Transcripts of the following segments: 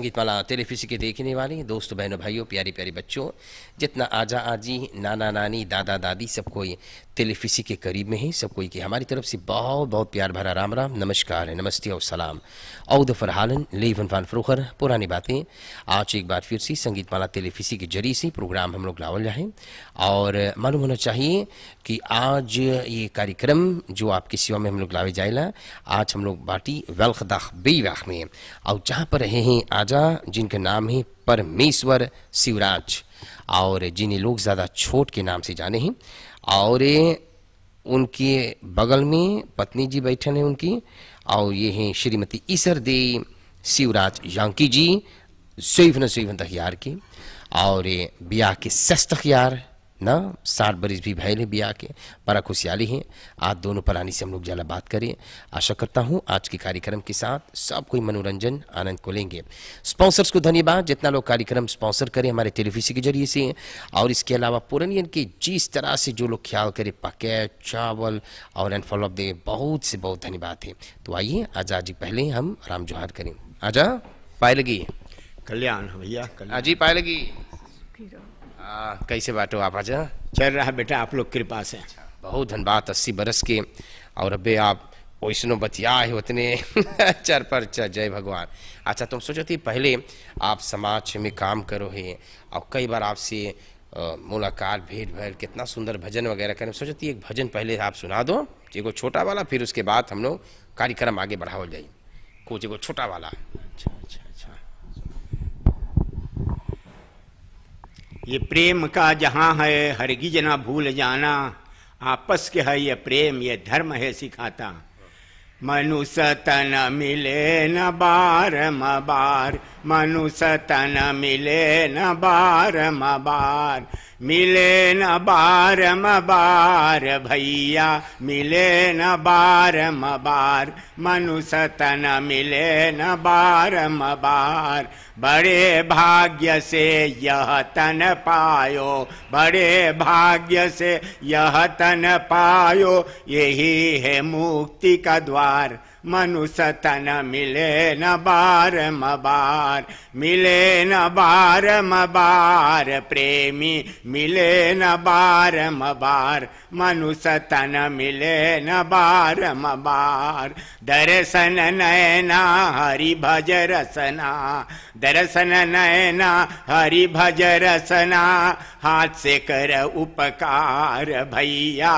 संगीत माला टेलीफिश के देखने वाले दोस्तों बहनों भाइयों प्यारे प्यारे बच्चों जितना आजा आजी नाना नानी दादा दादी सब कोई फिसी के करीब में ही सब कोई की हमारी तरफ से बहुत बहुत प्यार भरा राम राम नमस्कार है नमस्ते और सलाम औद फरहालन लेवन फान फ्रोखर पुरानी बातें आज एक बार फिर से संगीत माला फिसी के जरिए से प्रोग्राम हम लोग लावल जाए और मालूम होना चाहिए कि आज ये कार्यक्रम जो आपकी सेवा में हम लोग लावे जाएगा आज हम लोग बाटी वेल्ख दाख बेवाख में और जहाँ पर रहे हैं आजा जिनके नाम है परमेश्वर शिवराज और जिन्हें लोग ज़्यादा छोट के नाम से जाने हैं और उनके बगल में पत्नी जी बैठे हैं उनकी और ये हैं श्रीमती ईसर दे शिवराज यांकी जी सोईफन सुइन तखियार की और ब्याह के सस ना साठ बरिस भी भय भी आके बड़ा खुशहाली है आज दोनों प्राणी से हम लोग ज़्यादा बात करें आशा करता हूँ आज के कार्यक्रम के साथ सब कोई मनोरंजन आनंद को लेंगे स्पॉन्सर्स को धन्यवाद जितना लोग कार्यक्रम स्पॉन्सर करें हमारे टेलीविजन के जरिए से और इसके अलावा पुरानियन के जिस तरह से जो लोग ख्याल करें पकैट चावल और एंड फॉलोअप दे बहुत से बहुत धन्यवाद है तो आइए आज पहले हम राम जोहार करें आजा पाए लगी कल्याण भैया अजी पाए लगी हाँ कैसे बाटो आप आजा चल रहा बेटा आप लोग कृपा से बहुत धनबाद अस्सी बरस के और अबे आप वैष्णो बतिया है उतने चर पर चर जय भगवान अच्छा तुम सोचो थी पहले आप समाज में काम करो है और कई बार आपसे मुलाकात भेंट भर कितना सुंदर भजन वगैरह करें सोचो थी एक भजन पहले आप सुना दो को छोटा वाला फिर उसके बाद हम लोग कार्यक्रम आगे बढ़ाओ जाए को को छोटा वाला अच्छा अच्छा ये प्रेम का जहाँ है हर गिजना भूल जाना आपस के है ये प्रेम ये धर्म है सिखाता मनुसतन मिले न बार मनुष्य मनुसतन मिले न बार मार मिले न बार मार भैया मिले न मार मनुष्य तन मिले न बार मार बड़े भाग्य से यह तन पायो बड़े भाग्य से यह तन पायो यही है मुक्ति का द्वार मनुष्य तन मिले न बार मबार मिले न बार मबार प्रेमी मिले न बार मबार मनुष्य तन मिले न बार मबार दर्शन नैना हरि भज रसना दर्शन नैना हरि भज रसना हाथ से कर उपकार भैया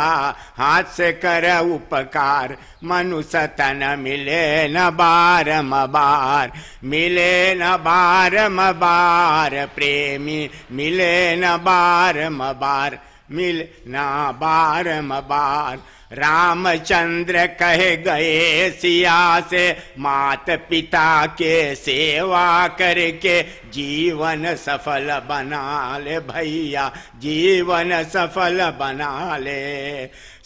हाथ से कर उपकार मनुष्य तन मिले न बार मबार मिले न बार मबार प्रेमी मिले न बार मबार मिल न बार मबार रामचंद्र कह गए सिया से मात पिता के सेवा करके जीवन सफल बना ले भैया जीवन सफल बना ले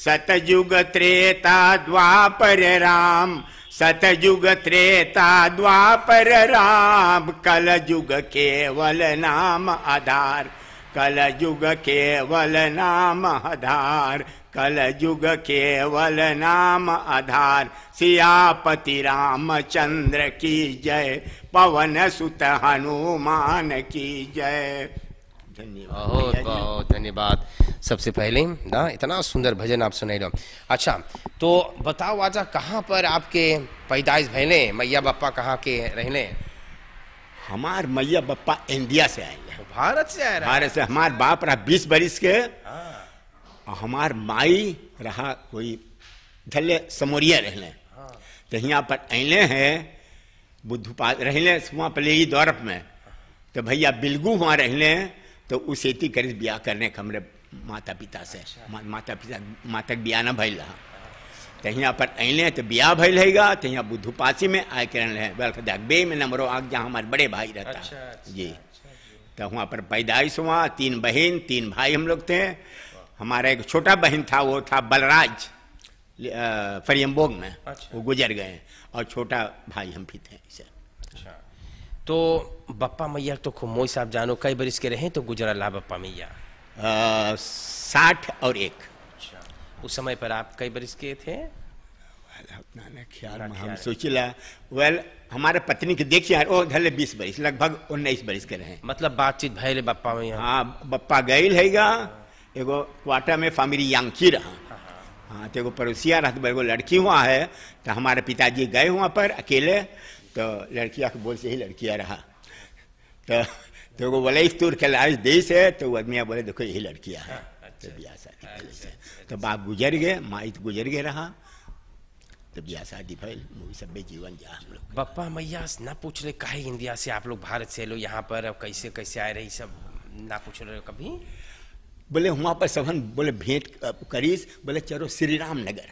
सतयुग त्रेता द्वापर राम सतयुग त्रेता द्वापर राम कल युग केवल नाम आधार कल युग केवल नाम आधार कल युग केवल नाम आधार सियापति रामचंद्र की जय पवन सुत हनुमान की जय बहुत बहुत धन्यवाद सबसे पहले ना इतना सुंदर भजन आप सुनाई रहे अच्छा तो बताओ आजा कहाँ पर आपके पैदाइश भैले मैया बप्पा कहाँ के रहने हमार मैया बप्पा इंडिया से आए तो भारत से आए भारत से हमार बाप रहा बीस बरिस के हाँ। और हमार माई रहा कोई झल्ले समोरिया रहने हाँ। तो यहाँ पर अले हैं बुद्धू पास रहने वहाँ पर ही दौरप में तो भैया बिलगू वहाँ रहने तो उस सेती करी ब्याह करने हमारे माता पिता से मा, माता पिता माता ब्याह न भैल रहा तो यहाँ पर अल तो ब्याह भैल हैगा तो यहाँ बुद्धू में आय करल है बल्कि में नमरो आग जहाँ हमारे बड़े भाई रहता अच्छा, अच्छा, अच्छा, अच्छा जी तो वहाँ पर पैदाइश हुआ तीन बहन तीन भाई हम लोग थे हमारा एक छोटा बहन था वो था बलराज फरियम्बोग में अच्छा। वो गुजर गए और छोटा भाई हम भी थे इसे अच्छा। तो बप्पा मैया तो खूब मोई साहब जानो कई बरिस के रहे तो गुजरा ला बप्पा मैया साठ और एक अच्छा। उस समय पर आप कई बरिस के थे ख्याल हम वेल हमारे पत्नी के देखिए ओ धले बीस बरिस लगभग उन्नीस बरिस के रहे मतलब बातचीत भैले बप्पा मैया हाँ बप्पा गैल है एगो क्वाटा में फैमिली यांकी रहा हाँ, हाँ तो एगो पड़ोसिया रहते तो एगो लड़की हुआ है तो हमारे पिताजी गए हुआ पर अकेले तो लड़किया के तो बोल से ही लड़किया रहा तो तो वो बोले इस तुर के लाश देश है तो आदमिया बोले देखो यही लड़किया है हाँ, अच्छा। तो ब्याह शादी से तो बाप गुजर गए माई तो गुजर गए रहा तो ब्याह शादी फैल वही सब जीवन जा हम लोग पप्पा मैया ना पूछ ले कहा इंडिया से आप लोग भारत से लो यहाँ पर अब कैसे कैसे आए रही सब ना पूछ रहे कभी बोले वहाँ पर सबन बोले भेंट करीस बोले चलो श्री राम नगर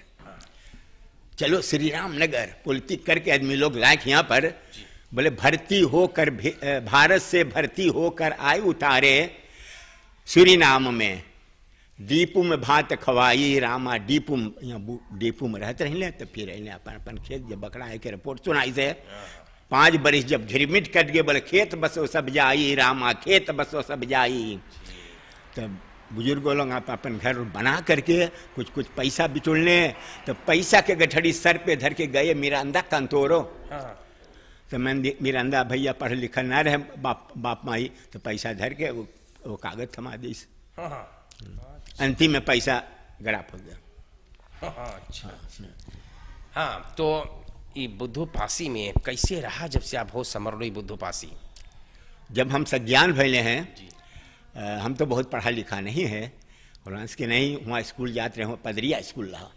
चलो श्री राम नगर पोलिटिक करके आदमी लोग लाए यहाँ पर बोले भर्ती होकर भारत से भर्ती होकर आए उतारे श्री नाम में में भात खवाई रामा दीपुम यहाँ में रहते रहने तो फिर रहने अपन अपन खेत जब बकरा है के रिपोर्ट सुनाई से पाँच बरिश जब झिरमिट कट गए बोले खेत बसो सब जाई रामा खेत बसो सब जाई तब बुजुर्गो लोग आप अपन घर बना करके कुछ कुछ पैसा बिचुलने तो पैसा के गठड़ी सर पे धर के गए मिरांदा कंतोरो हाँ। तो मैं मिरांदा भैया पढ़ लिखा ना रहे बाप बाप माई तो पैसा धर के वो, वो कागज थमा दी हाँ, हाँ। अंतिम में पैसा गड़ाप हो गया हाँ, अच्छा हाँ तो ये बुद्धू पासी में कैसे रहा जब से आप हो समरलोई बुद्धू पासी जब हम सज्ञान फैले हैं हम तो बहुत पढ़ा लिखा नहीं है फ्रांस के नहीं वहाँ स्कूल जाते रहे पदरिया स्कूल रहा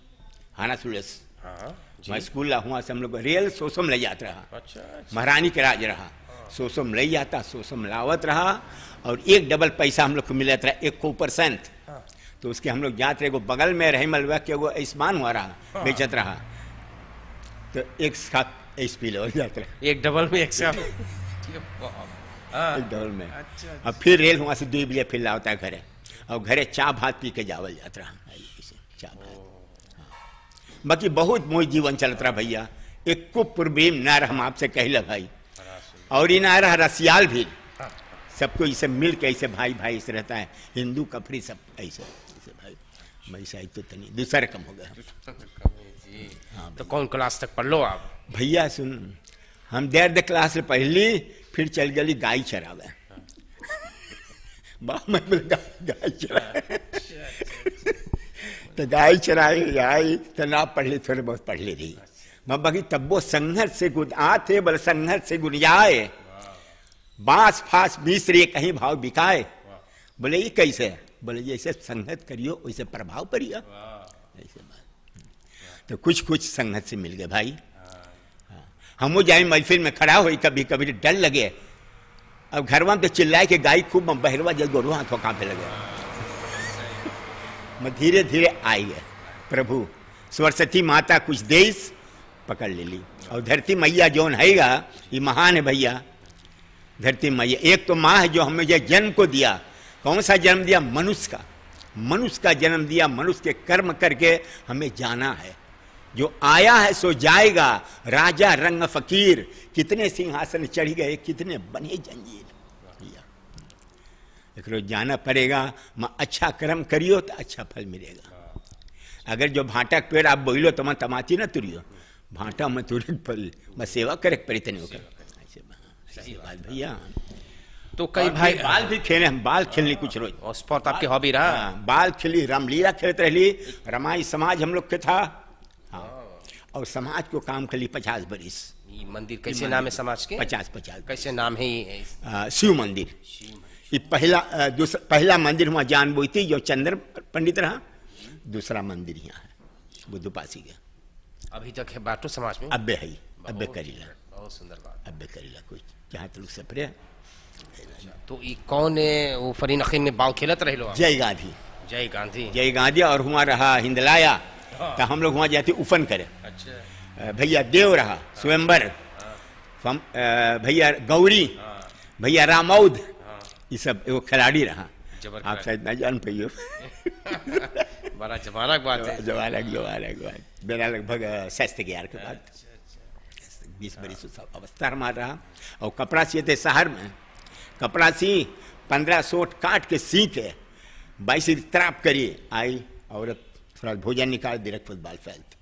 हाना सुलस वहाँ स्कूल रहा वहाँ से हम लोग रियल सोसम ले जाते रहा अच्छा, अच्छा। महारानी के राज रहा हाँ। सोसम ले जाता सोसम लावत रहा और एक डबल पैसा हम लोग को मिलत रहा एक को परसेंट हाँ। तो उसके हम लोग जाते रहे बगल में रहे मलवा के वो आयुष्मान हुआ रहा हाँ। बेचत रहा तो एक साथ एक डबल में एक साथ हाँ, एक डबल में अच्छा, अब फिर रेल वहाँ से दो बजे फिर लाता घरे और घरे चा भात पी के जावल जाता रहा चा भात हाँ। बाकी बहुत मोह जीवन चलत रहा भैया एक को पूर्वीम ना रह हम आपसे कहला भाई और ही ना रहा रसियाल भी सबको इसे मिल के ऐसे भाई भाई से रहता है हिंदू कफरी सब ऐसे ऐसे भाई मैं ऐसा तो तनी दूसरा कम हो गया हाँ तो कौन क्लास तक पढ़ लो आप भैया सुन हम डेढ़ क्लास पढ़ ली फिर चल गई गाय चरावे गाय चरा तो गाय चराई आई तो ना पढ़ ली थोड़े बहुत पढ़ ली रही मैं बाकी वो संघर्ष से गुन आते बल संघर्ष से गुनियाए बांस फांस मिश्रे कहीं भाव बिकाए बोले ये कैसे बोले जैसे संघत करियो वैसे प्रभाव पड़िया ऐसे तो कुछ कुछ संघत से मिल गए भाई हम जाए महफिल में खड़ा हुई कभी कभी तो डर लगे अब घरवा पे तो चिल्लाए कि गाय खूब बहरवा जल गोरू हाथ कहाँ पे लगे मैं धीरे धीरे आई है प्रभु सरस्वती माता कुछ देश पकड़ ले ली और धरती मैया जोन हैगा ये महान है भैया धरती मैया एक तो माँ है जो हमें जो जन्म को दिया कौन सा जन्म दिया मनुष्य का मनुष्य का जन्म दिया मनुष्य के कर्म करके हमें जाना है जो आया है सो जाएगा राजा रंग फकीर कितने सिंहासन चढ़ गए कितने बने जंजीर एक जाना पड़ेगा माँ अच्छा कर्म करियो तो अच्छा फल मिलेगा अगर जो भांटा के पेड़ आप बोलो तो माँ तमाती ना तुरियो भांटा में तुर फल मैं सेवा करे पड़ी तेने होकर बात भैया तो कई भाई बाल भी खेले हम बाल खेलने कुछ रोज हाँ, स्पोर्ट आपकी हॉबी रहा हाँ, बाल खेली रामलीला खेलते रही रमाई समाज हम लोग के था और समाज को काम कर ली पचास बरिस मंदिर कैसे मंदिर नाम है समाज के पचास पचास कैसे नाम है आ, शिव मंदिर ये पहला दूसरा पहला मंदिर हुआ जान बोई जो चंद्र पंडित रहा दूसरा मंदिर यहाँ है बुद्ध पासी का अभी तक है बाटो तो समाज में अब्बे है अब्बे करीला बहुत सुंदर बात अब्बे करीला कोई जहाँ तक सफरे अच्छा, तो ये कौन है वो फरीन अखीन में बाव खेलत रहे लोग जय गांधी जय गांधी जय गांधी और हुआ रहा हिंदलाया हाँ। तो हम लोग वहाँ जाते उफन करे अच्छा। भैया देव रहा हाँ। स्वयंबर हाँ। भैया गौरी भैया रामौद ये सब एगो खिलाड़ी रहा आप शायद ना जान पाइयो बड़ा बात है बात लगभग के बाद अच्छा, अच्छा। बीस बरिस अवस्था रहा और कपड़ा सिए थे शहर में कपड़ा सी पंद्रह सोट काट के सी के बाईस त्राप करिए आई औरत थोड़ा भोजन निकाल दे दिरक फुटबॉल फैलते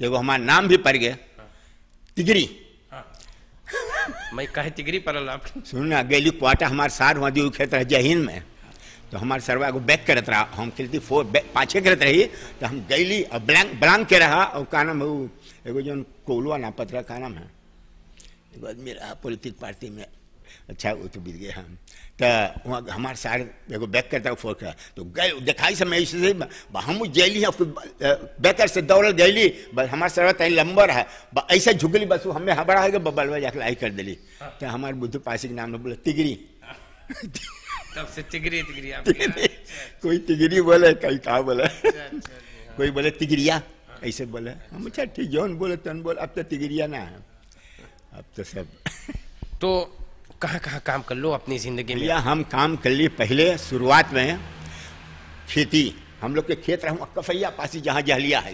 देखो हमारा नाम भी पड़ गया तिगरी मैं कहे तिगरी पड़ल आप सुनना गेली क्वाटा हमारे सार वहाँ दी खेत रहे जहीन में तो हमारे सरवा को बैक करत रहा हम खेलती फोर पाछे करत रही तो हम गैली और ब्लैंक ब्लैंक के रहा और का नाम है एगो जो कोलवा नापत रहा का नाम है एगो आदमी रहा पोलिटिक पार्टी में अच्छा वो तो बीत गया हम तो वहाँ हमारे सारे एगो बैक करता फोर का तो गए दिखाई समय इससे हम जैली हैं बैकर से दौड़ल गैली बस हमारे सर तीन लंबर है ऐसे झुकली बस वो हमें हबड़ा है बबलवा जाकर लाई कर दिली तो हमारे बुद्धू पासी के नाम में बोले तिगरी तब से तिगरी तिगरी कोई तिगरी बोले कहीं कहा बोले कोई बोले तिगरिया अच्छा, अच्छा, अच्छा। ऐसे बोले हम अच्छा ठीक जौन बोले तन बोले अब तो तिगरिया ना है अब तो सब तो कहाँ कहाँ काम कर लो अपनी ज़िंदगी में या हम काम कर लिए पहले शुरुआत में खेती हम लोग के खेत रहा कफैया पासी जहाँ जहलिया है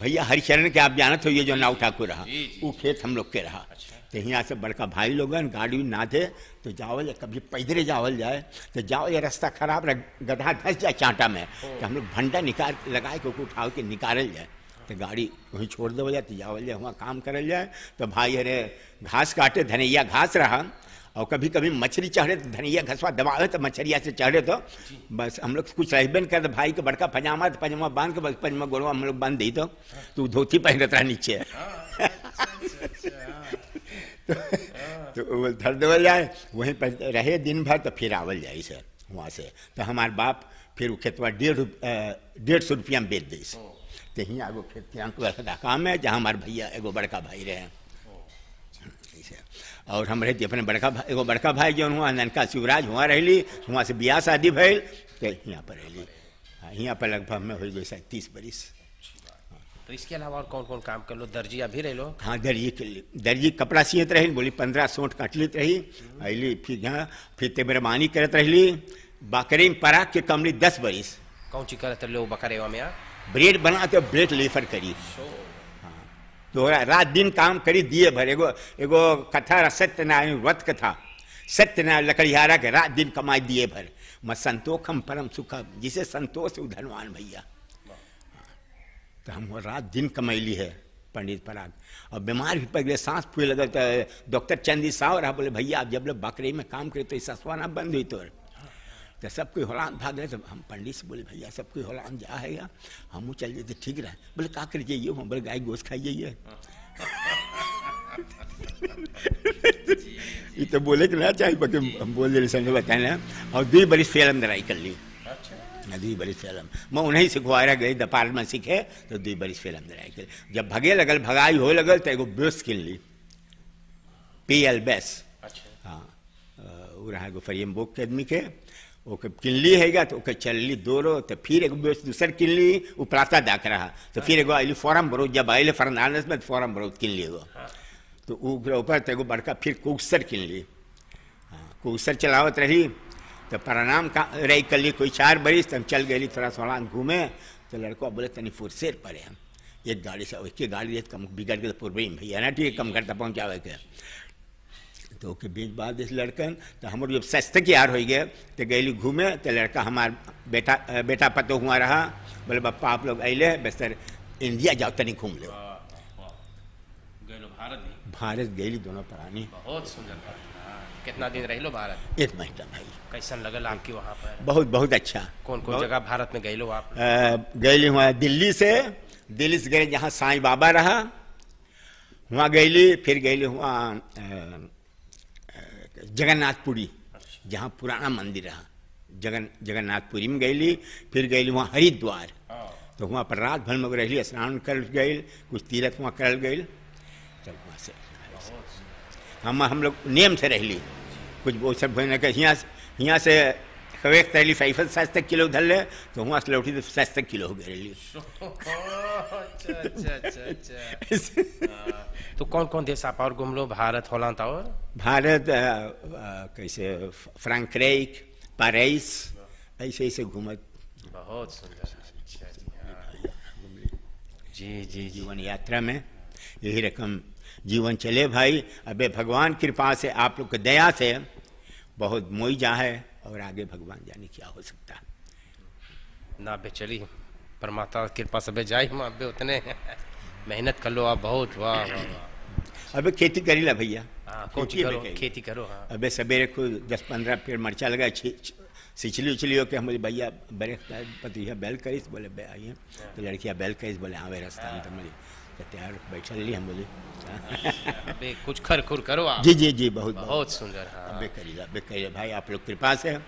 भैया हरिचरण के आप जाना हो तो ये जो नाव ठाकुर रहा वो खेत हम लोग के रहा अच्छा। तो यहाँ से बड़का भाई लोग हैं गाड़ी ना थे तो जावल या कभी पैदरे जावल जाए तो जाओ ये रास्ता खराब रह गधा धस जाए चांटा में तो हम लोग भंडा निकाल लगाए के उठा के निकाल जाए तो गाड़ी वहीं छोड़ दे जाए तो जावल जाए वहाँ काम करल जाए तो भाई अरे घास काटे धनैया घास रहा और कभी कभी मछली चढ़े तो धनिया घसवा दबावे तो मछलिया से चढ़े तो बस हम लोग कुछ रहबे नहीं करते भाई के बड़का पजामा तो पजामा बांध के बस पजामा गोड़वा हम लोग बांध दी तो हाँ। तू धोती पहन रहा नीचे हाँ, हाँ, तो, धर देवल जाए वहीं पर रहे दिन भर तो फिर आवल जाए सर वहाँ से तो हमारे बाप फिर खेतवा डेढ़ डेढ़ सौ रुपया में बेच दी ही एगो खेत काम है जहाँ हमारे भैया एगो बड़का भाई रहे और हम रहती अपने बड़का भाई एगो बड़का भाई जो हुआ ननका शिवराज हुआ रही हुआ से ब्याह शादी भैल तो यहाँ पर रही यहाँ पर लगभग में हो गई शायद तीस बरिस तो इसके अलावा और कौन कौन काम कर लो दर्जी अभी रह लो हाँ दर्जी के लिए दर्जी कपड़ा सियत रही बोली पंद्रह सोट काट लेते रही अली फिर यहाँ फिर तेबरमानी करत रही बकरे में पराग के कमली दस बरिस कौन चीज करते रही बकरे में हाँ? ब्रेड बनाते ब्रेड लेफर करी दोहरा तो रात दिन काम करी दिए भर एगो एगो कथा सत्यनारायण व्रत कथा सत्यनारायण लकड़िहारा के रात दिन कमाई दिए भर मत संतोखम परम सुखम जिसे संतोष धनवान भैया तो हम रात दिन कमैली है पंडित पराग और बीमार भी पड़ गए सांस फूल लगे तो डॉक्टर चंदी साव रहा बोले भैया आप जब लोग बकरी में काम करे तो ससवाना बंद हुई तोड़ तो सब कोई होलान भाग रहे तो हम पंडित से बोले भैया सब कोई होलान जा है या हम चल जाते ठीक रहे बोले का कर जाइए हम बोले गाय गोश खाइए ये तो बोले कि ना चाहिए बाकी हम बोल दे संग बताए और दुई बड़ी सेलम लड़ाई कर ली अच्छा। हाँ, दुई बरिस फेलम मैं उन्हीं सिखवाया गई दपाल में सीखे तो दुई बरिस फेलम लड़ाई कर जब भगे लगल भगाई हो लगल तो एगो बेस किन ली पी एल बेस अच्छा। हाँ वो रहा एगो फरियम बुक के आदमी के ओके किनली हैगा तो ओके चलली दोरो तो फिर एक बेस दूसर किनली वो प्राता दाक रहा तो फिर एगो अली फॉरम भरो जब आइले फर्नांडस में फॉरम भरो किनली एगो हाँ। तो ऊ ऊपर तो एगो बड़का फिर कुकसर किनली हाँ, कुक्सर चलावत रही तो प्रणाम का रही कल कोई चार बरिस तो हम चल गए थोड़ा थोड़ा घूमे तो लड़का बोले तनी फुर्सेर पड़े हम एक गाड़ी से एक गाड़ी लेते कम बिगड़ के तो पूर्वी भैया ना ठीक है कम करता पहुँचावे के तो के बीच बाद इस लड़कन तो हम जब सस्ते की यार हो गए तो गैली घूमे तो लड़का हमार बेटा बेटा पतो हुआ रहा बोले बप्पा आप लोग अल बेस्तर इंडिया जाओ तनी घूम लो भारत भारत गैली दोनों प्राणी बहुत सुंदर हाँ, कितना दिन रही लो भारत एक महीना भाई कैसा लगल आपकी वहाँ पर बहुत बहुत अच्छा कौन कौन जगह भारत में गए लो आप गैली हुआ दिल्ली से दिल्ली से गए जहाँ साई बाबा रहा वहाँ गैली फिर गैली हुआ जगन्नाथपुरी जहाँ पुराना मंदिर रहा जगन जगन्नाथपुरी में गई फिर गई वहाँ हरिद्वार तो वहाँ पर रात भर में रही स्नान कर गई कुछ तीर्थ वहाँ करल गई तब वहाँ से हम हम लोग नियम से रही कुछ वो सब यहाँ से यहाँ से હવે એક થયેલી ફાઈફ જ સાત કિલો ઉધાર લે તો હું આટલે ઉઠી સાત કિલો हो गए लिए अच्छा, अच्छा, अच्छा, तो कौन कौन देश आप और घूम लो भारत होलैंड तो और भारत आ, आ, कैसे फ्रांक्रेक पेरिस ऐसे ऐसे घूमा बहुत सुंदर जी जी जीवन यात्रा में यही रकम जीवन चले भाई अबे भगवान कृपा से आप लोग के दया से बहुत मोई जा है और आगे भगवान जाने क्या हो सकता ना बे चली परमात्मा कृपा सबे जाए हम अब उतने मेहनत कर लो आप बहुत वाह वाह अबे खेती करी ला भैया हाँ, खेती करो खेती करो हाँ। अबे सवेरे को दस पंद्रह पेड़ मरचा लगा सिचली उछली के हम बोले भैया बरे पति बैल करी बोले आइए हाँ। तो लड़कियाँ बैल करी बोले हाँ वे रास्ता में तो मुझे कहते हैं बैठा ली हम बोले अबे कुछ खर खुर करो आप जी जी जी बहुत बहुत बहुत सुंदर हाँ अबे करीला अबे करीला भाई आप लोग कृपा से हैं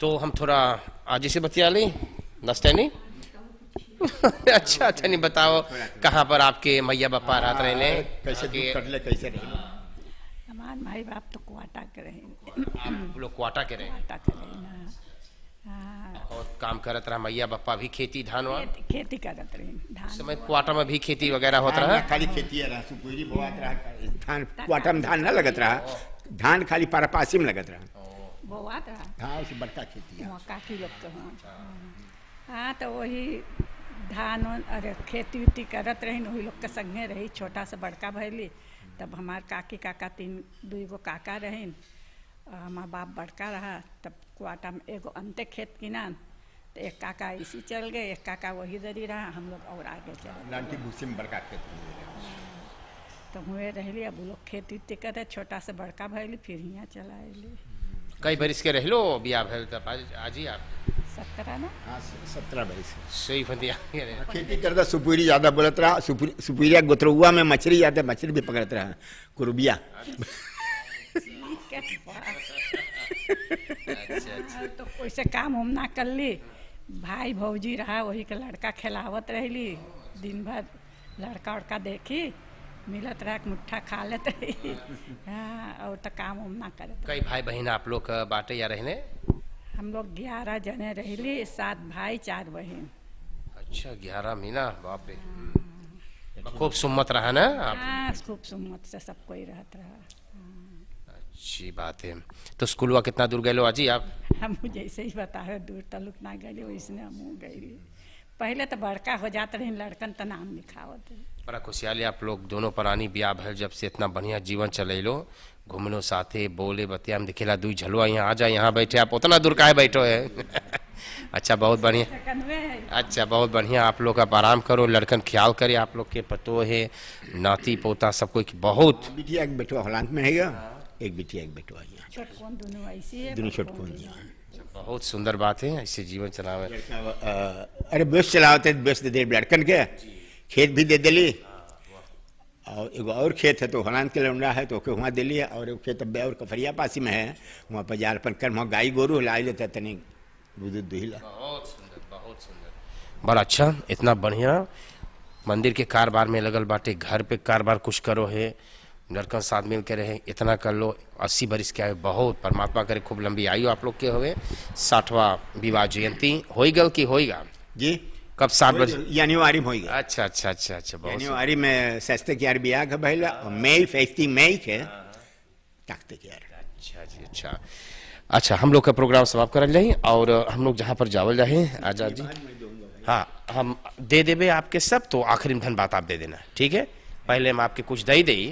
तो हम थोड़ा आज से बतिया लें नस्ते नहीं अच्छा अच्छा नहीं बताओ कहाँ पर आपके मैया बापा रात हाँ, रहे ने कैसे के कर ले कैसे रहने हमार माई बाप तो क्वाटा के रहे आप लोग क्वाटा के रहे क्वाटा के रहे हाँ। और काम करत रहा मैया बप्पा भी खेती धान वान खेती करत रहे समय क्वाटा में भी खेती वगैरह होता रहा खाली खेती रहा सुपुरी बोआत रहा धान क्वाटा में धान ना लगत रहा धान खाली पारापासी में लगत रहा बोआत रहा हाँ से बड़का खेती है मौका की तो हां अच्छा। हां तो वही धान अरे खेती उती करत रही वही लोग के संगे रही छोटा से बड़का भैली तब हमार काकी काका तीन दुई गो काका रहीन हमार बाप बड़का रहा तब उसको में एगो अंते खेत किनान तो एक काका इसी चल गए एक काका वही दरी रहा हम लोग और आगे चले भूसी में बड़का खेत तो हुए रह अब लोग खेती उती करे छोटा से बड़का भैली फिर यहाँ चला अली कई बरिस के लो बिया भैल तब आज ही आप सत्रह ना हाँ, सत्रह बरिस सही हाँ, खेती करता सुपुरी ज़्यादा बोलत रहा सुपुरिया गोत्रहुआ में मछली ज़्यादा मछली भी पकड़त रहा कुरुबिया अच्छा, हाँ, तो अच्छा। काम हम ना कर ली भाई भौजी रहा वही के लड़का खिलावत रही दिन भर लड़का उड़का देखी मिलत रहा मुठ्ठा खा लेते रही हाँ और तो काम उम ना कर कई भाई बहन आप लोग बाटे या रहने हम लोग ग्यारह जने रहली सात भाई चार बहन अच्छा ग्यारह महीना बाप रे हाँ। खूब सुम्मत रहा ना आप हाँ, खूब सुम्मत से सब कोई रहता रहा अच्छी बात है तो स्कूल कितना दूर गए आजी आप हम हाँ, जैसे ही बता रहे दूर तल उतना गए इसने हम गए पहले तो बड़का हो जाते रहे लड़कन तो नाम होते बड़ा खुशहाली आप लोग दोनों परानी ब्याह भर जब से इतना बढ़िया जीवन चले घूम लो साथे बोले बतिया हम दिखेला दुई झलुआ यहाँ आ जाए यहाँ बैठे आप उतना दूर काहे बैठो है अच्छा बहुत बढ़िया अच्छा बहुत बढ़िया आप लोग आप आराम करो लड़कन ख्याल करे आप लोग के पतो है नाती पोता सब कोई बहुत हाँ, बिटिया बैठो हॉलैंड में है एक बिटिया एक बेटवा यहाँ दोनों छोट कौन यहाँ बहुत सुंदर बात है ऐसे जीवन चलावे अरे बेस चलावते बेस दे दे लड़कन के खेत भी दे दिली हाँ, और एगो और खेत है तो हनान के लौंडा है तो ओके वहाँ दिली है और एगो खेत अब और कफरिया पासी में है वहाँ पर जाल पर कर वहाँ गाय गोरू ला लेते तनिक दूध दुहिला बहुत सुंदर बहुत सुंदर बड़ा अच्छा इतना बढ़िया मंदिर के कारोबार में लगल बाटे घर पे कारोबार कुछ करो है लड़का साथ मिल के रहे इतना कर लो अस्सी बरिश के आयु बहुत परमात्मा करे खूब लंबी आयु आप लोग के हुए साठवा विवाह जयंती होई गल की होएगा जी कब सात बजे जनवरी में अच्छा अच्छा अच्छा अच्छा जनवरी में सस्ते के बिया का भइला मई फेस्टी मई के ताकते के अच्छा जी अच्छा अच्छा हम लोग का प्रोग्राम समाप्त करल जाए और हम लोग जहाँ पर जावल जाए आजाद जी हाँ हम दे देवे आपके सब तो आखिरी धन बात आप दे देना ठीक है पहले हम आपके कुछ दही दही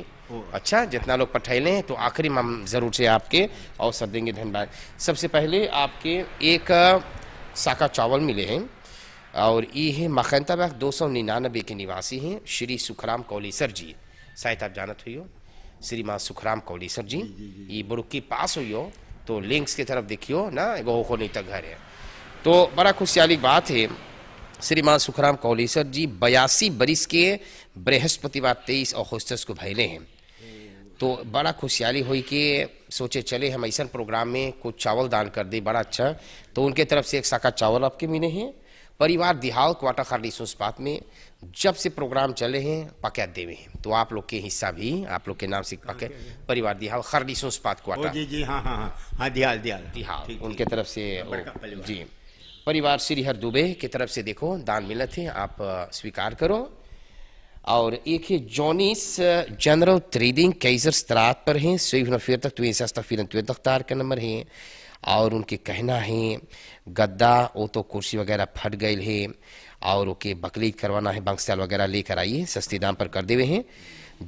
अच्छा जितना लोग पठाई हैं तो आखिरी में ज़रूर से आपके अवसर देंगे धन्यवाद सबसे पहले आपके एक साका चावल मिले हैं और ये है बाग दो सौ निन्यानबे के निवासी हैं श्री सुखराम कौलीसर जी शायद आप जानत हुई हो श्री माँ सुखराम कौलीसर जी ये बुरुक के पास हुई हो तो लिंक्स की तरफ देखियो ना वो होने तक घर है तो बड़ा खुशहाली बात है श्री माँ सुखराम कौलीसर जी बयासी बरिस के बृहस्पतिवार तेईस और होस्टस को भैले हैं तो बड़ा खुशहाली हुई कि सोचे चले हम ऐसा प्रोग्राम में कुछ चावल दान कर दे बड़ा अच्छा तो उनके तरफ से एक साका चावल आपके मिले हैं परिवार दिहाव क्वाटा खाली सुस्पात में जब से प्रोग्राम चले हैं पकैत देवे हैं तो आप लोग के हिस्सा भी आप लोग के नाम से पके परिवार दिहाल खरली सुस्पात क्वाटा जी जी हाँ, हाँ हाँ हाँ दिहाल दिहाल दिहाल उनके तरफ से जी परिवार श्रीहर दुबे की तरफ से देखो दान मिलत है आप स्वीकार करो और एक Johnny's जनरल uh, Trading कैजर स्त्रात पर हैं तक फिरतक तो सस्ता फिर तो तार का नंबर है और उनके कहना है गद्दा वो तो कुर्सी वगैरह फट गए है और ओके बकरीद करवाना है बंक्सल वगैरह लेकर आइए सस्ते दाम पर कर देवे हैं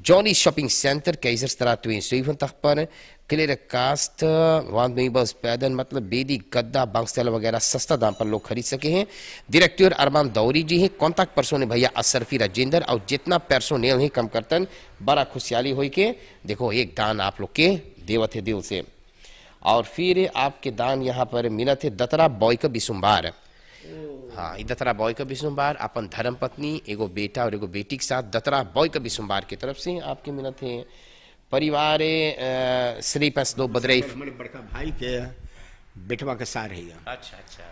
Johnny Shopping Center, Keizerstraat 72 पर क्लियर कास्ट वन मेबर्स पैदल मतलब बेदी गद्दा बांगस्टल वगैरह सस्ता दाम पर लोग खरीद सके हैं डायरेक्टर अरमान दौरी जी हैं कॉन्टैक्ट पर्सन है भैया असरफी राजेंद्र और जितना पर्सोनेल है कम करतन बड़ा खुशहाली हो के देखो एक दान आप लोग के देव थे दिल से और फिर आपके दान यहाँ पर मिला थे दतरा बॉय का बिसुम्बार हाँ ई दतरा बॉय का बिस्मबार अपन धर्म पत्नी एगो बेटा और एगो बेटी के साथ दतरा बॉय का बिस्मबार की तरफ से आपके मिनत है परिवार श्री पस दो बदरईफ बड़का भाई के बेटवा के सार है अच्छा अच्छा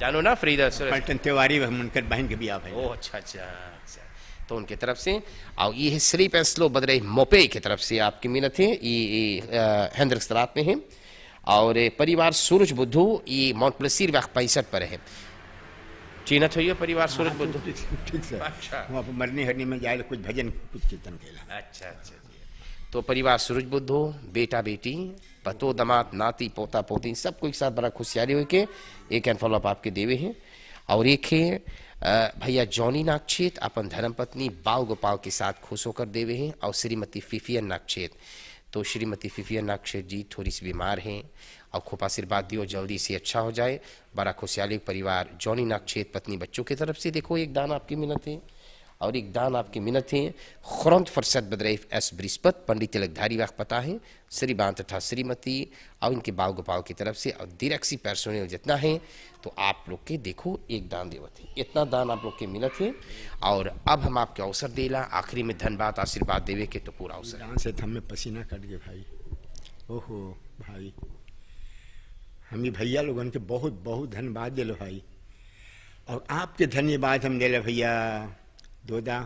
जानो ना फरीदा पलटन तिवारी उनकर बहन के बिया भाई ओ अच्छा, अच्छा अच्छा तो उनके तरफ से और ये है श्री पैसलो बदरे मोपे की तरफ से आपकी मिनत है ये हेंद्र सरात में है और परिवार सूरज बुद्धू ये माउंट प्लसीर वक्त पैंसठ पर है चीना थोड़ी परिवार हाँ, सूरज बुद्ध ठीक से अच्छा वहाँ पर मरनी हरनी में जाए कुछ भजन कुछ कीर्तन के अच्छा, अच्छा अच्छा तो परिवार सूरज बुद्ध हो बेटा बेटी पतो दमात नाती पोता पोती सबको एक साथ बड़ा खुशियारी हो के एक एंड फॉलोअप आपके देवे हैं और एक है भैया जॉनी नाक्षेत अपन धर्मपत्नी बाल गोपाल के साथ खुश होकर देवे हैं और श्रीमती फिफियन नाक्षेत तो श्रीमती फिफियन नाक्षेत जी थोड़ी सी बीमार हैं और खूब आशीर्वाद दियो जल्दी से अच्छा हो जाए बड़ा खुशहाली परिवार जौनी नाक्षेत पत्नी बच्चों की तरफ से देखो एक दान आपकी मिन्नत है और एक दान आपकी मिन्नत है खुरंत फरसत बदरैफ एस बृहस्पत पंडित तिलकधारी वाक पता है श्री बांत तथा श्रीमती और इनके बाल गोपाल की तरफ से और दीरक सी जितना है तो आप लोग के देखो एक दान देवत है इतना दान आप लोग के मिलत है और अब हम आपके अवसर देला आखिरी में धनबाद आशीर्वाद देवे के तो पूरा अवसर से हम में पसीना कट गए भाई ओहो भाई हमी भैया लोगन के तो बहुत बहुत धन्यवाद दिल भाई और आपके धन्यवाद हम दे भैया दोदा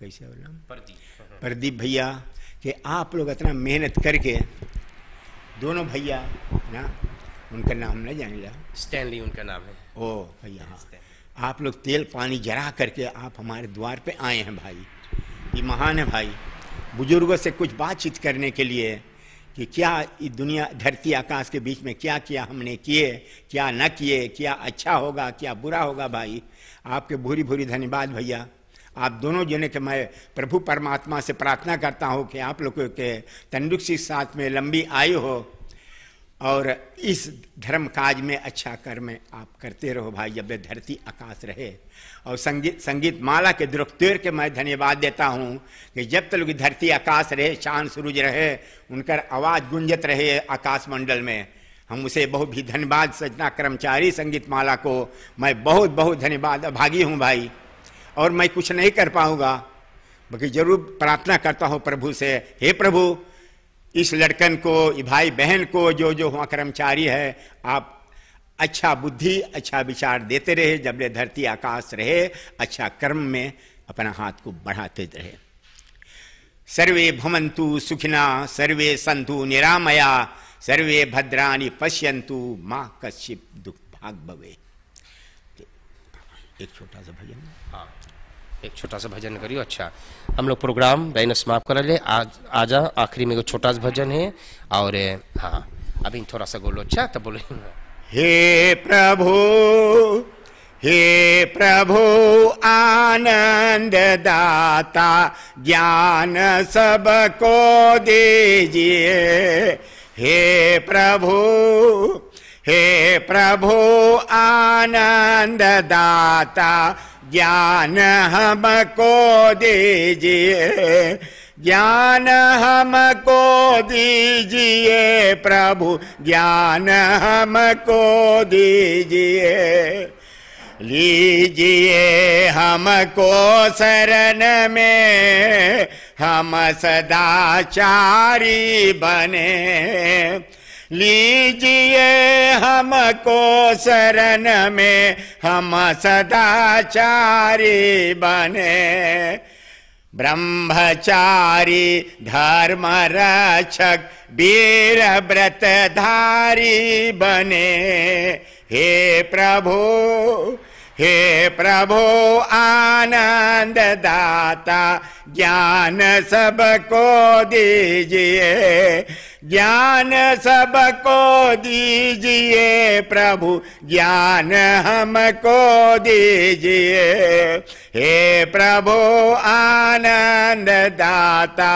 कैसे बोला प्रदीप प्रदीप भैया कि आप लोग इतना मेहनत करके दोनों भैया ना उनका नाम नहीं जान लिया स्टैनली उनका नाम है ओ भैया हाँ आप लोग तेल पानी जरा करके आप हमारे द्वार पे आए हैं भाई ये महान है भाई बुजुर्गों से कुछ बातचीत करने के लिए कि क्या दुनिया धरती आकाश के बीच में क्या किया हमने किए क्या न किए क्या अच्छा होगा क्या बुरा होगा भाई आपके भूरी भूरी धन्यवाद भैया आप दोनों जने के मैं प्रभु परमात्मा से प्रार्थना करता हूँ कि आप लोगों के तंदुरुस्ती साथ में लंबी आयु हो और इस धर्म काज में अच्छा कर्म आप करते रहो भाई जब धरती आकाश रहे और संगीत संगीत माला के द्रुक्तेर के मैं धन्यवाद देता हूँ कि जब तक धरती आकाश रहे चांद सूरज रहे उनकर आवाज़ गुंजत रहे आकाश मंडल में हम उसे बहुत भी धन्यवाद सजना कर्मचारी संगीत माला को मैं बहुत बहुत धन्यवाद अभागी हूँ भाई और मैं कुछ नहीं कर पाऊँगा बल्कि जरूर प्रार्थना करता हूँ प्रभु से हे प्रभु इस लड़कन को भाई बहन को जो जो वहाँ कर्मचारी है आप अच्छा बुद्धि अच्छा विचार देते रहे जब ले धरती आकाश रहे अच्छा कर्म में अपना हाथ को बढ़ाते रहे सर्वे भवंतु सुखिना सर्वे संतु निरामया सर्वे भद्राणी पश्यंतु माँ कश्यप दुख भाग भवे एक छोटा सा भजन हाँ एक छोटा सा भजन करियो अच्छा हम लोग प्रोग्राम बहन समाप्त कर ले आज आजा आखिरी में छोटा सा भजन है और हाँ अभी थोड़ा सा बोलो अच्छा तो बोलो हे प्रभु हे प्रभु आनंद दाता ज्ञान सबको दीजिए हे प्रभु हे प्रभु आनंद दाता ज्ञान हमको दीजिए ज्ञान हमको दीजिए प्रभु ज्ञान हमको दीजिए लीजिए हमको शरण में हम सदाचारी बने लीजिए हमको शरण में हम सदाचारी बने ब्रह्मचारी धर्म रक्षक वीर व्रतधारी बने हे प्रभु हे प्रभो आनंद दाता ज्ञान सबको दीजिए ज्ञान सबको दीजिए प्रभु ज्ञान हमको दीजिए हे प्रभु आनंद दाता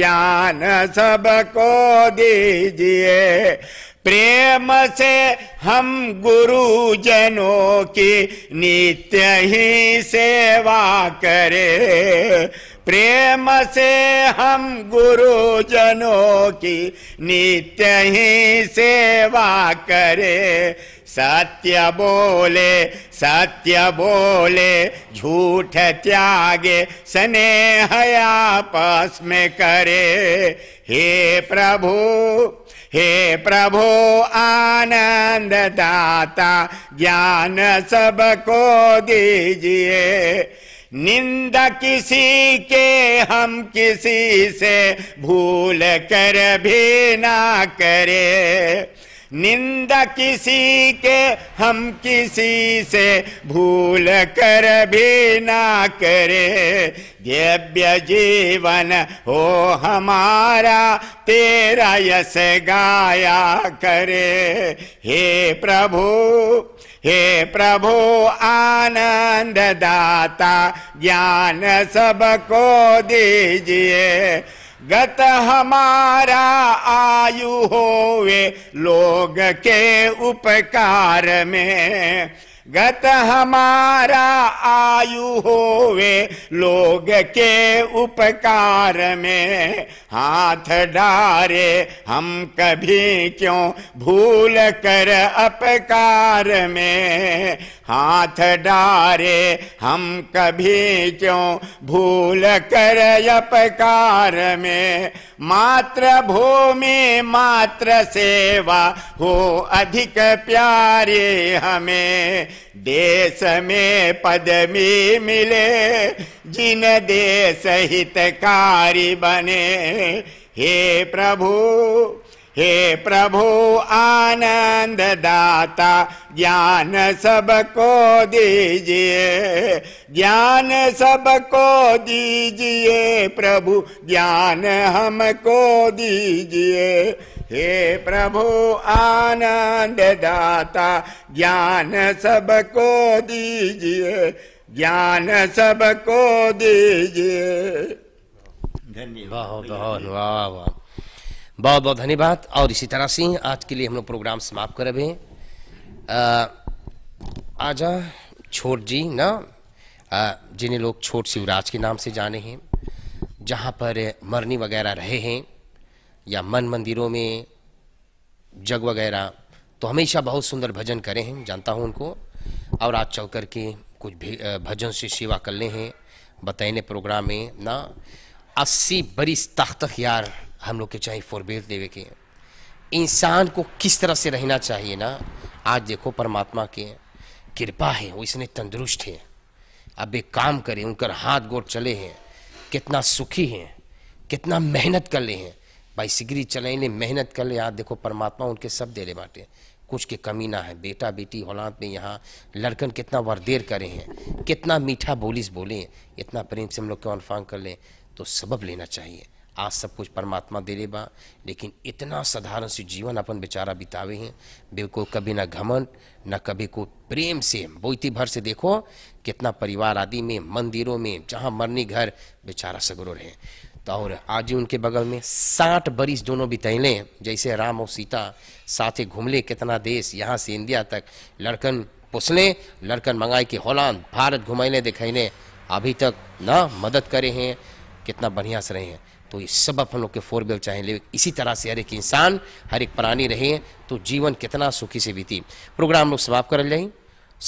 ज्ञान सबको दीजिए प्रेम से हम गुरु जनों की नित्य ही सेवा करें प्रेम से हम गुरुजनों की नित्य ही सेवा करें सत्य बोले सत्य बोले झूठ त्यागे स्नेह आपस में करे हे प्रभु हे प्रभो आनंद दाता ज्ञान सबको दीजिए निंदा किसी के हम किसी से भूल कर भी ना करें निंदा किसी के हम किसी से भूल कर भी ना करे दिव्य जीवन हो हमारा तेरा यश गाया करे हे प्रभु हे प्रभु आनंद दाता ज्ञान सबको दीजिए गत हमारा आयु होवे लोग के उपकार में गत हमारा आयु होवे लोग के उपकार में हाथ डारे हम कभी क्यों भूल कर अपकार में हाथ डारे हम कभी क्यों भूल कर अपकार में मात्र भूमि मात्र सेवा हो अधिक प्यारे हमें देश में पदवी मिले जिन देश हितकारी बने हे प्रभु हे प्रभु आनंद दाता ज्ञान सबको दीजिए ज्ञान सबको दीजिए प्रभु ज्ञान हमको दीजिए हे प्रभु आनंद दाता ज्ञान सबको दीजिए ज्ञान सबको दीजिए धन्यवाद वाह वाह बहुत बहुत धन्यवाद और इसी तरह से आज के लिए हम लोग प्रोग्राम समाप्त कर रहे आजा छोट जी ना जिन्हें लोग छोट शिवराज के नाम से जाने हैं जहाँ पर मरनी वगैरह रहे हैं या मन मंदिरों में जग वगैरह तो हमेशा बहुत सुंदर भजन करें हैं जानता हूँ उनको और आज चल कर के कुछ भजन से सेवा कर ले हैं बताने प्रोग्राम में ना अस्सी बरिस ताकत यार हम लोग के चाहे फोरबेद देवे के इंसान को किस तरह से रहना चाहिए ना आज देखो परमात्मा के कृपा है वो इसने तंदुरुस्त है अब एक काम करें उनकर हाथ गोड़ चले हैं कितना सुखी हैं कितना मेहनत कर ले हैं भाई सिगरी चलैने मेहनत कर ले यार देखो परमात्मा उनके सब दे ले बाटे कुछ के कमी ना है बेटा बेटी औलाद में यहाँ लड़कन कितना वरदेर करे हैं कितना मीठा बोलीस बोले हैं इतना प्रेम से हम लोग क्यों अनफांग कर लें तो सबब लेना चाहिए आज सब कुछ परमात्मा दे ले बा लेकिन इतना साधारण से जीवन अपन बेचारा बितावे हैं बिल्कुल कभी ना घमंड ना कभी को प्रेम से बोती भर से देखो कितना परिवार आदि में मंदिरों में जहाँ मरनी घर बेचारा सगरो रहे तो और आज ही उनके बगल में साठ बरिस दोनों बितैलें जैसे राम और सीता साथे घूमले कितना देश यहाँ से इंडिया तक लड़कन पुसलें लड़कन मंगाई कि होलान भारत घुमैले दिखैलें अभी तक ना मदद करे हैं कितना बढ़िया से रहे हैं तो ये सब अपन लोग के फोर चाहें ले इसी तरह से हर एक इंसान हर एक प्राणी रहे तो जीवन कितना सुखी से बीती प्रोग्राम लोग समाप्त कर लें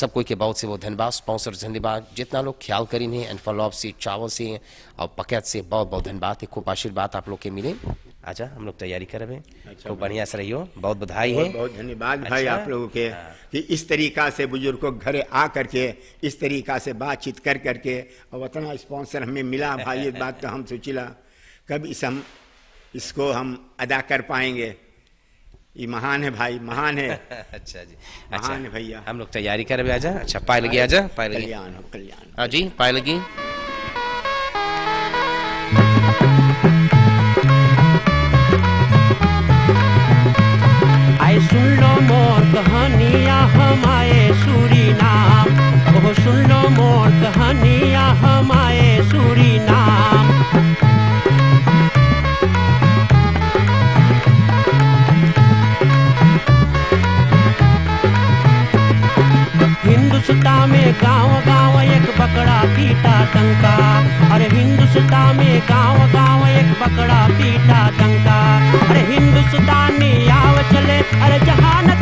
सबको के बहुत से वो धन्यवाद स्पॉन्सर धन्यवाद जितना लोग ख्याल करी नहीं एंड फलॉप से चावल से और पकैत से बहुत बहुत धन्यवाद एक खूब आशीर्वाद आप लोग के मिले अच्छा हम लोग तैयारी कर रहे हैं अच्छा, खूब तो बढ़िया से रहियो बहुत बधाई है बहुत धन्यवाद भाई अच्छा। आप लोगों के हाँ। कि इस तरीका से बुजुर्ग को घर आ करके इस तरीका से बातचीत कर करके और उतना स्पॉन्सर हमें मिला भाई ये बात तो हम सोचिला कब इस हम इसको हम अदा कर पाएंगे ये महान है भाई महान है अच्छा जी अच्छा, महान अच्छा, भैया हम लोग तैयारी कर भी आजा हाँ? अच्छा पाए लगी आजा हाँ? पाए लगी कल्याण हो कल्याण हाँ जी पाए लगी हिंदुस्तान में गांव गांव एक बकड़ा पीटा दंगा अरे हिंदुस्तानी में आव चले अरे जहान